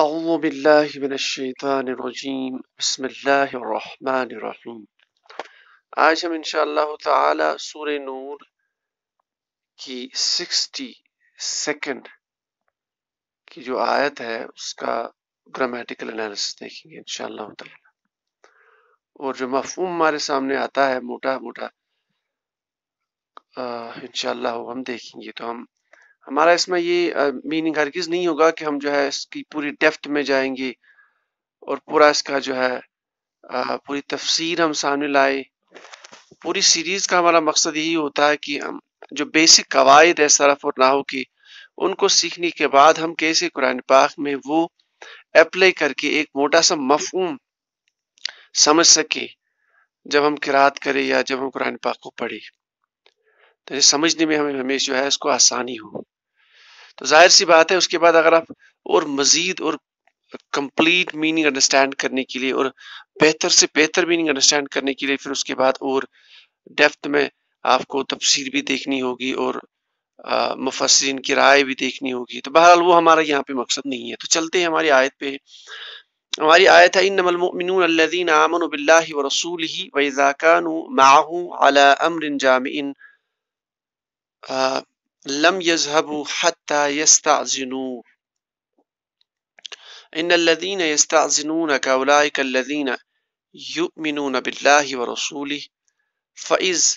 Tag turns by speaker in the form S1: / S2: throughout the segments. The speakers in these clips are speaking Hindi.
S1: أعوذ بالله من الशैतान الرجीम बसमीम आज हम इंशाल्लाह ताला सूर्य नूर की 60 सेकंड की जो आयत है उसका ग्रामेटिकल एनालिसिस देखेंगे इंशाल्लाह ताला और जो मफहूम हमारे सामने आता है मोटा मोटा इंशाल्लाह हम देखेंगे तो हम हमारा इसमें ये मीनिंग हर चीज नहीं होगा कि हम जो है इसकी पूरी डेफ्थ में जाएंगे और पूरा इसका जो है पूरी तफसीर हम सामने लाए पूरी सीरीज़ का हमारा मकसद यही होता है कि हम जो बेसिक कवायद है सरफ और नाव की उनको सीखने के बाद हम कैसे कुरान पाक में वो अप्लाई करके एक मोटा सा मफहम समझ सके जब हम किरात करें या जब हम कुरान पाक को पढ़े तो ये समझने में हमें हमेशा जो है इसको आसानी हो तो जाहिर सी बात है उसके बाद अगर आप और मज़ीद और कंप्लीट मीनिंग अंडरस्टैंड करने के लिए और बेहतर से बेहतर मीनिंग अंडरस्टैंड करने के लिए फिर उसके बाद और डेप्थ में आपको तफसीर भी देखनी होगी और मुफसरीन की राय भी देखनी होगी तो बहरहाल वो हमारा यहाँ पे मकसद नहीं है तो चलते हैं हमारी आयत पे हमारी आयत है इनमिन आमन बिल्लाह व रसूल ही वज़ाकान माहू अला अमर जामिन لم يذهبوا حتى يستعزنوا إن الذين يستأذنونك أولئك الذين يؤمنون بالله ورسوله فإذ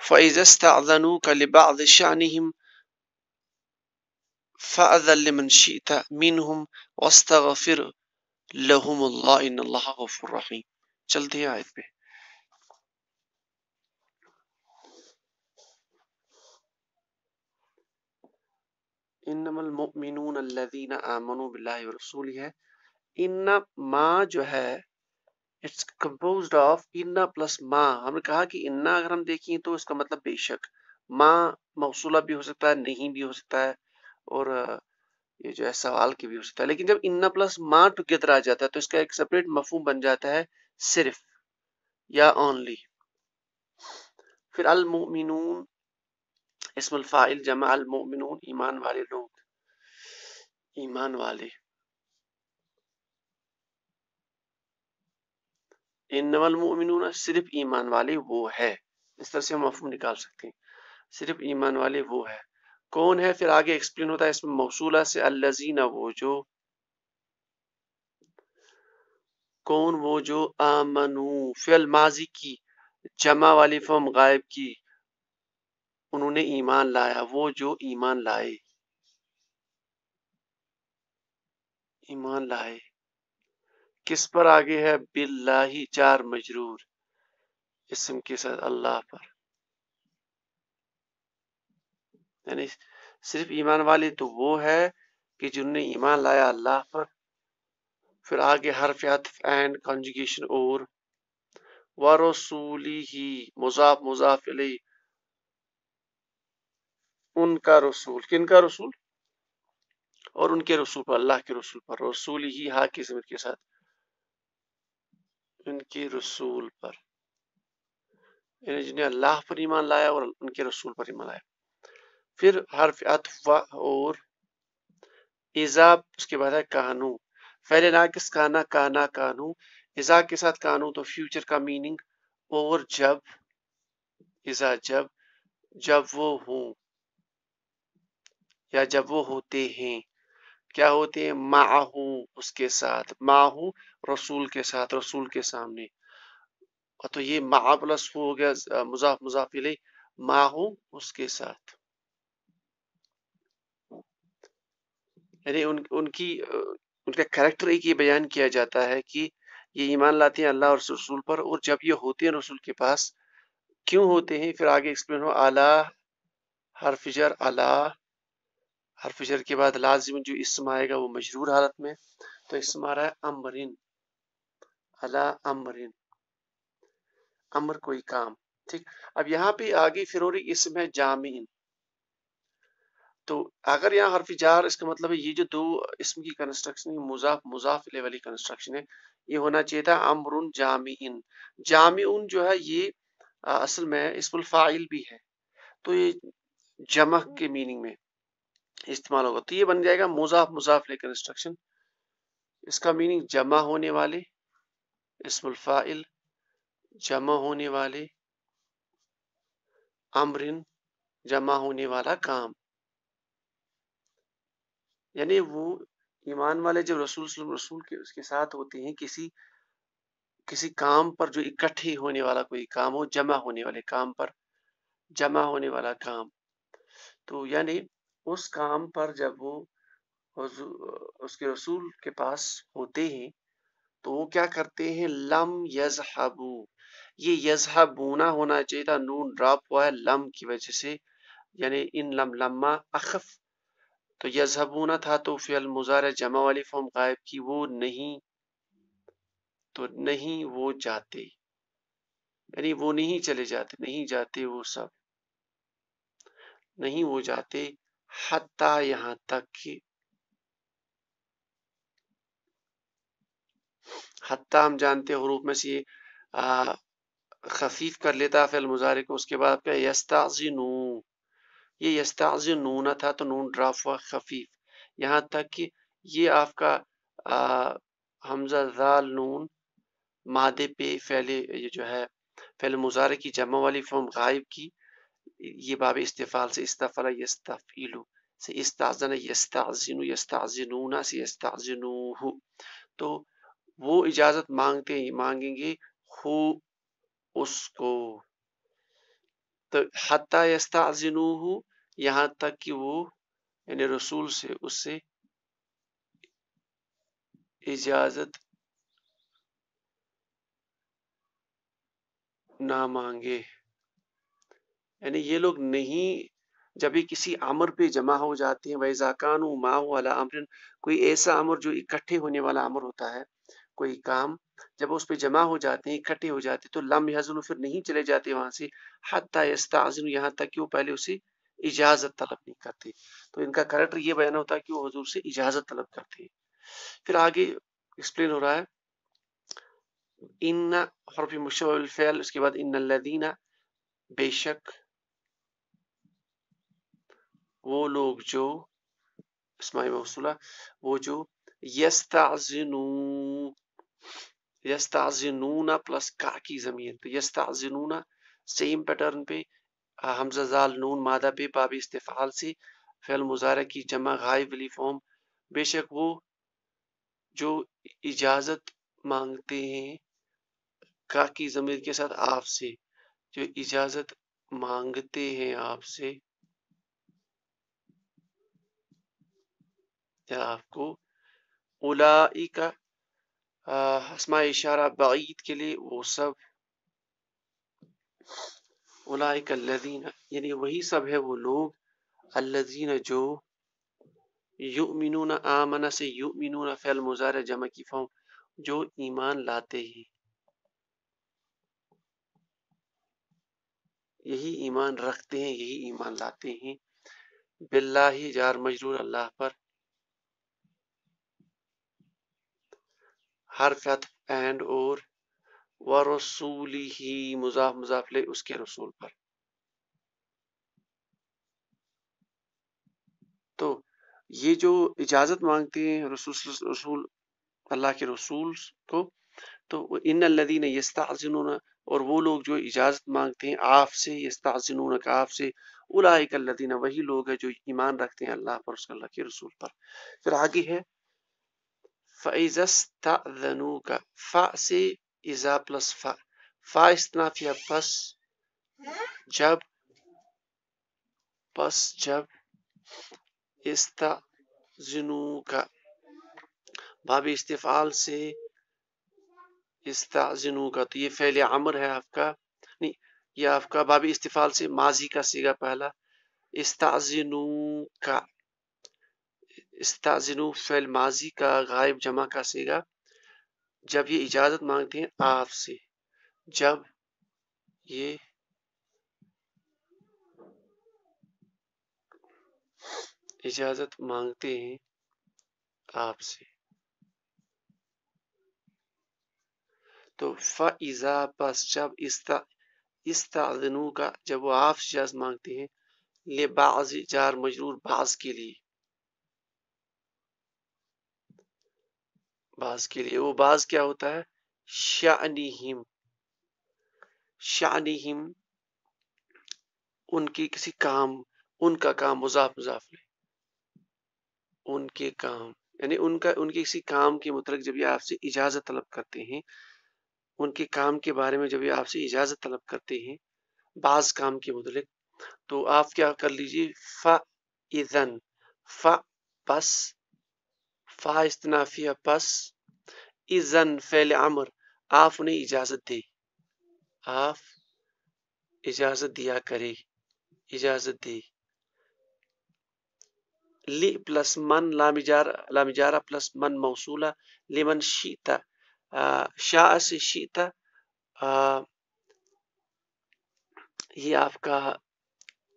S1: فإذا استعذنوك لبعض شأنهم فأذن لمن شئت منهم واستغفر لهم الله إن الله غفور رحيم چلتے آیت به इन्नमल मुमिनून अल्लज़ीना बिल्लाहि व है इन्ना मा जो है इट्स कम्पोज ऑफ इन्ना प्लस मा हमने कहा कि इन्ना अगर हम देखें तो इसका मतलब बेशक मा मौसूला भी हो सकता है नहीं भी हो सकता है और ये जो है सवाल के भी हो सकता है लेकिन जब इन्ना प्लस मा टुगेदर आ जाता है तो इसका एक सेपरेट मफहम बन जाता है सिर्फ या ओनली फिर अलमोमिनून इसमुल फाइल जमा ईमान वाले लोग ईमान वाले इनमल मोमिनून सिर्फ ईमान वाले वो है इस तरह से हम मफहम निकाल सकते हैं सिर्फ ईमान वाले वो है कौन है फिर आगे एक्सप्लेन होता है इसमें मौसूला से अल्लाजीना वो जो कौन वो जो आमनू फिल माजी की जमा वाली फॉर्म गायब की उन्होंने ईमान लाया वो जो ईमान लाए ईमान लाए किस पर आगे है बिल्लाही चार मजरूर इसम के साथ अल्लाह पर यानी सिर्फ ईमान वाले तो वो है कि जिन्होंने ईमान लाया अल्लाह पर फिर आगे हर अतफ एंड कॉन्जुगेशन और वरसूली ही मुजाफ मुजाफ अली उनका रसूल किनका रसूल और उनके रसूल पर अल्लाह के रसूल पर रसूल ही हा के जमीर के साथ उनके रसूल पर यानी जिन्हें अल्लाह पर ईमान लाया और उनके रसूल पर ईमान लाया फिर हर्फ अतवा और इजाब उसके बाद है कानू पहले ना किस काना काना कानू इजा के साथ कानू तो फ्यूचर का मीनिंग और जब इजा जब जब वो हूं या जब वो होते हैं क्या होते हैं माहू उसके साथ माहू रसूल के साथ रसूल के सामने तो ये मा प्लस हो गया मुजाफ मुजाफ माहू उसके साथ यानी उन, उनकी उनका करेक्टर एक ये बयान किया जाता है कि ये ईमान लाते हैं अल्लाह और रसूल पर और जब ये होते हैं रसूल के पास क्यों होते हैं फिर आगे एक्सप्लेन हो आला फिजर आला हरफ जर के बाद लाजिम जो इसम आएगा वो मजरूर हालत में तो इसम आ रहा है अमरिन अला अमरिन अमर कोई काम ठीक अब यहाँ पे आगे फिरोरी इसम है जामीन तो अगर यहाँ हरफ जार इसका मतलब है ये जो दो इसम की कंस्ट्रक्शन मुजाफ मुजाफिले वाली कंस्ट्रक्शन है ये होना चाहिए था अमरुन जामीन जामीन जो है ये आ, असल में इसमुल फाइल भी है तो ये जमक के मीनिंग में इस्तेमाल होगा तो ये बन जाएगा मुजाफ मुजाफ लेकर इंस्ट्रक्शन इसका मीनिंग जमा होने वाले इसमुलफाइल जमा होने वाले अमरिन जमा होने वाला काम यानी वो ईमान वाले जब रसूल रसूल के उसके साथ होते हैं किसी किसी काम पर जो इकट्ठे होने वाला कोई काम हो जमा होने वाले काम पर जमा होने वाला काम तो यानी उस काम पर जब वो उसके रसूल के पास होते हैं तो वो क्या करते हैं लम यजहबू ये यजहबूना होना चाहिए था नून ड्रॉप हुआ है लम की वजह से यानी इन लम लम्मा अखफ तो यजहबूना था तो फियल मुजार जमा वाली फॉर्म गायब की वो नहीं तो नहीं वो जाते यानी वो नहीं चले जाते नहीं जाते वो सब नहीं वो जाते हता यहां तक कि हता हम जानते हैं हरूफ में से खफीफ कर लेता फिल मुजारे को उसके बाद आपका यस्ताजी नू ये यस्ताजी ना था तो नून ड्राफ हुआ खफीफ यहाँ तक कि ये आपका आ, हमजा जाल नून मादे पे फैले ये जो है फैल मुजारे की जमा वाली फॉर्म गायब की ये बाब इस्तेफाल से इस्तफ़ला यस्तफ़ीलू से इस्ताजन यस्ताजिनु यस्ताजिनूना से यस्ताजिनूहु तो वो इजाज़त मांगते ही मांगेंगे हु उसको तो हती यस्ताजिनूहु यहाँ तक कि वो यानी रसूल से उससे इजाज़त ना मांगे यानी ये लोग नहीं जब ये किसी आमर पे जमा हो जाते हैं वैजाकान माँ वाला आमरन कोई ऐसा आमर जो इकट्ठे होने वाला आमर होता है कोई काम जब उस पर जमा हो जाते हैं इकट्ठे हो जाते तो लम हजन फिर नहीं चले जाते वहां से हत्या यस्ताजन यहाँ तक कि वो पहले उसे इजाजत तलब नहीं करते तो इनका करेक्टर ये बयान होता है कि वो हजूर से इजाजत तलब करते हैं फिर आगे एक्सप्लेन हो रहा है इन हरफ मुशफ़ैल उसके बाद इन लदीना बेशक वो लोग जो इसमाई मौसूला वो जो यस्ताजिनू यस्ताजिनूना प्लस का की जमीर तो यस्ताजिनूना सेम पैटर्न पे हमजा जाल नून मादा पे पाबी इस्तेफाल से फैल मुजारा की जमा गाय वाली फॉर्म बेशक वो जो इजाज़त मांगते हैं का की ज़मीर के साथ आपसे जो इजाज़त मांगते हैं आपसे या आपको उलाई का हसमा इशारा बाईद के लिए वो सब का अल्लजीना यानी वही सब है वो लोग अल्लजीना जो युमिनून आमना से युमिनून फैल मुजार जमा की फॉर्म जो ईमान लाते हैं यही ईमान रखते हैं यही ईमान लाते हैं बिल्ला ही जार मजरूर अल्लाह पर हरकत एंड और व रसूली ही मुजाफ मुजाफ ले उसके रसूल पर तो ये जो इजाजत मांगते हैं रसूल रसूल अल्लाह के रसूल को तो इन लदी ने यस्ताजिन और वो लोग जो इजाज़त मांगते हैं आप आपसे यस्ताजिन आपसे उलाइक लदीन वही लोग है जो ईमान रखते हैं अल्लाह पर उसके अल्लाह के रसूल पर फिर आगे है फ़ैजस्तनु का फ़ा से इज़ा प्लस फ़ा फ़ा इसनाफिया पस जब पस जब इस्ता जुनू का भाब इस्तफ़ाल से इस्ताजनू का तो ये फैल अमर है आपका नहीं ये आपका भाभी इस्तफ़ाल से माजी का सीगा पहला इस्ताजनू का इस्ताजिनु फैल माजी का गायब जमा का सेगा जब ये इजाज़त मांगते हैं आपसे जब ये इजाज़त मांगते हैं आपसे तो फ़ाइज़ा बस जब इस इस्ताजनु का जब वो आपसे इजाज़त मांगते हैं ले बाजी जार मजरूर बाज के लिए बाज के लिए वो बाज क्या होता है शानिहिम शानिहिम उनकी किसी काम उनका काम मुजाफ मुजाफ ले उनके काम यानी उनका उनके किसी काम के मुतलक जब ये आपसे इजाजत तलब करते हैं उनके काम के बारे में जब ये आपसे इजाजत तलब करते हैं बाज काम के मुतलक तो आप क्या कर लीजिए फ़ा इज़न फ़ा बस फाइजना पस इजन फैल अमर आप उन्हें इजाजत दी आप इजाजत दिया करे इजाजत दी ली प्लस मन लामिजार लामिजारा प्लस मन मौसूला लिमन शीता शाह से शीता आ, ये आपका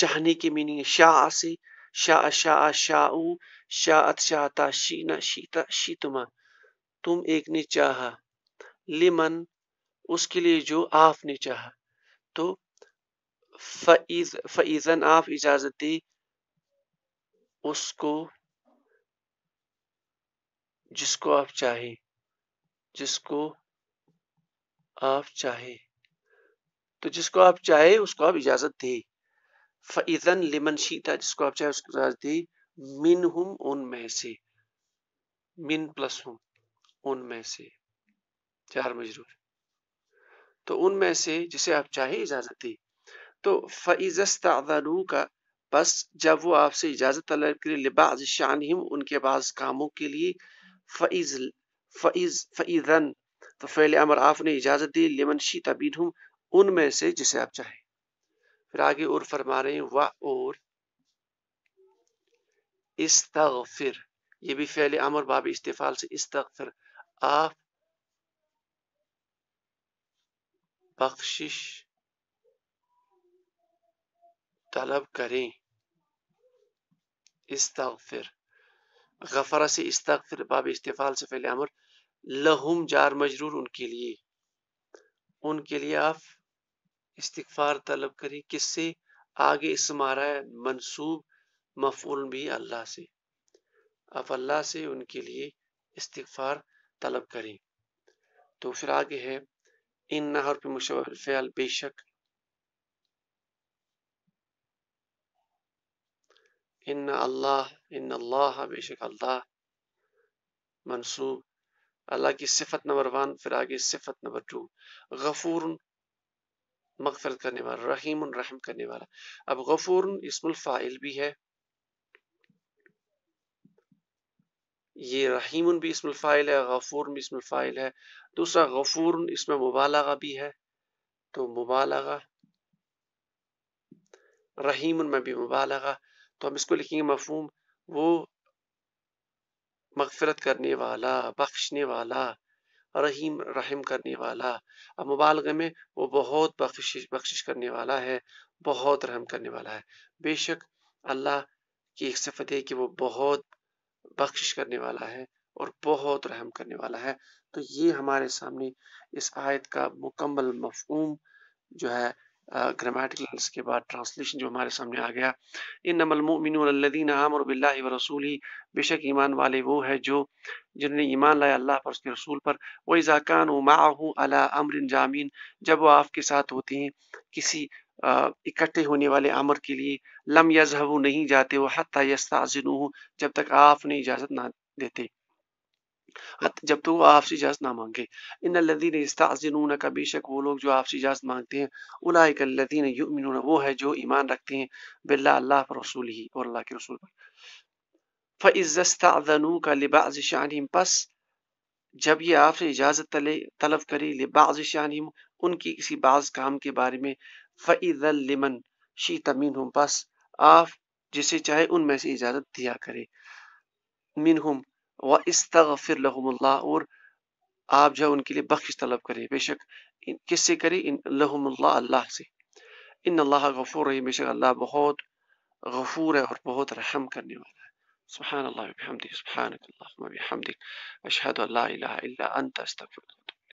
S1: चाहने की मीनिंग शाह से शाह शाह शाह शाहत शाहता शीना शीता शीतुमा तुम एक ने चाहा लिमन उसके लिए जो आपने चाहा तो फईज फईजन आप इजाजत दी उसको जिसको आप चाहे जिसको आप चाहे तो जिसको आप चाहे उसको आप इजाजत दी फईजन लिमन शीता जिसको आप चाहे उसको इजाजत दी मिन हम उनमें से मिन प्लस हम उनमें से चार मजरूर तो उनमें से जिसे आप चाहे इजाजत दी तो फ़ैज़स्तादनू का बस जब वो आपसे इजाजत तलब के लिए लिबाज शान हिम उनके बाज कामों के लिए फईज फईज फईजन तो फ़ैल अमर आपने इजाजत दी लिमन शी तबीन उनमें से जिसे आप चाहे फिर आगे और फरमा रहे हैं वाह और इस्तगफिर ये भी फैले अमर बाब इस्तेफाल से इस्तगफिर आप बख्शिश तलब करें इस्तगफिर गफरा से इस्तगफिर बाब इस्तेफाल से फैले अमर लहुम जार मजरूर उनके लिए उनके लिए आप इस्तफार तलब करें किससे आगे इसमारा मनसूब मफूल भी अल्लाह से आप अल्लाह से उनके लिए इस्तफार तलब करें तो फिर आगे है इन नहर पे मुशफ़ल बेशक इन अल्लाह इन अल्लाह बेशक अल्लाह मनसूब अल्लाह की सिफत नंबर वन फिर आगे सिफत नंबर टू गफूर मकफरत करने वाला रहीम रहम करने वाला अब गफूर इसमुल फ़ाइल भी है ये रहीम भी इसम फ़ाइल है गफूर भी इसम फ़ाइल है दूसरा गफूर इसमें मुबालगा भी है तो मुबालगा रहीम में भी मुबालगा तो हम इसको लिखेंगे मफहूम वो मगफरत करने वाला बख्शने वाला रहीम रहम करने वाला अब मुबालगे में वो बहुत बख्शिश बख्शिश करने वाला है बहुत रहम करने वाला है बेशक अल्लाह की एक सफ़त है कि वो बहुत बख्शिश करने वाला है और बहुत रहम करने वाला है तो ये हमारे सामने इस आयत का मुकम्मल मफहूम जो है ग्रामेटिकल के बाद ट्रांसलेशन जो हमारे सामने आ गया इन नमलमिनदीन आमर रसूल ही बेशक ईमान वाले वो है जो जिन्होंने ईमान लाया अल्लाह पर उसके रसूल पर वही ज़ाकान माहू अला अमर जामीन जब वो आपके साथ होते हैं किसी इकट्ठे होने वाले अमर के लिए लम यजहबू नहीं जाते वो हती यस्ताजिन जब तक आप उन्हें इजाज़त ना देते जब तो वो आपसे इजाज़त ना मांगे इन लदीन इस्ताजिन का बेशक वो लोग जो आपसे इजाज़त मांगते हैं उलाइक लदीन यमिन वो है जो ईमान रखते हैं बिल्ला अल्लाह पर रसूल ही और अल्लाह के रसूल पर फ़ाज़नू का लिबाज शानिम पस जब ये आपसे इजाज़त तले तलब करे लिबाज शानिम उनकी किसी बाज काम के बारे में फ़ल लिमन शी तमीन हम बस आप जिसे चाहे उनमें से इजाज़त दिया करे मिन हम व इस्तफ़िर और आप जो उनके लिए बख्श तलब करें बेशक किससे करें इन लहमल्ला अल्लाह से इन अल्लाह गफूर रही बेशक अल्लाह बहुत गफूर है और बहुत रहम करने वाला है सुबहानल्लाहमदी सुबहानल्लाहमदी अशहद अल्लाह अंत अस्तफ़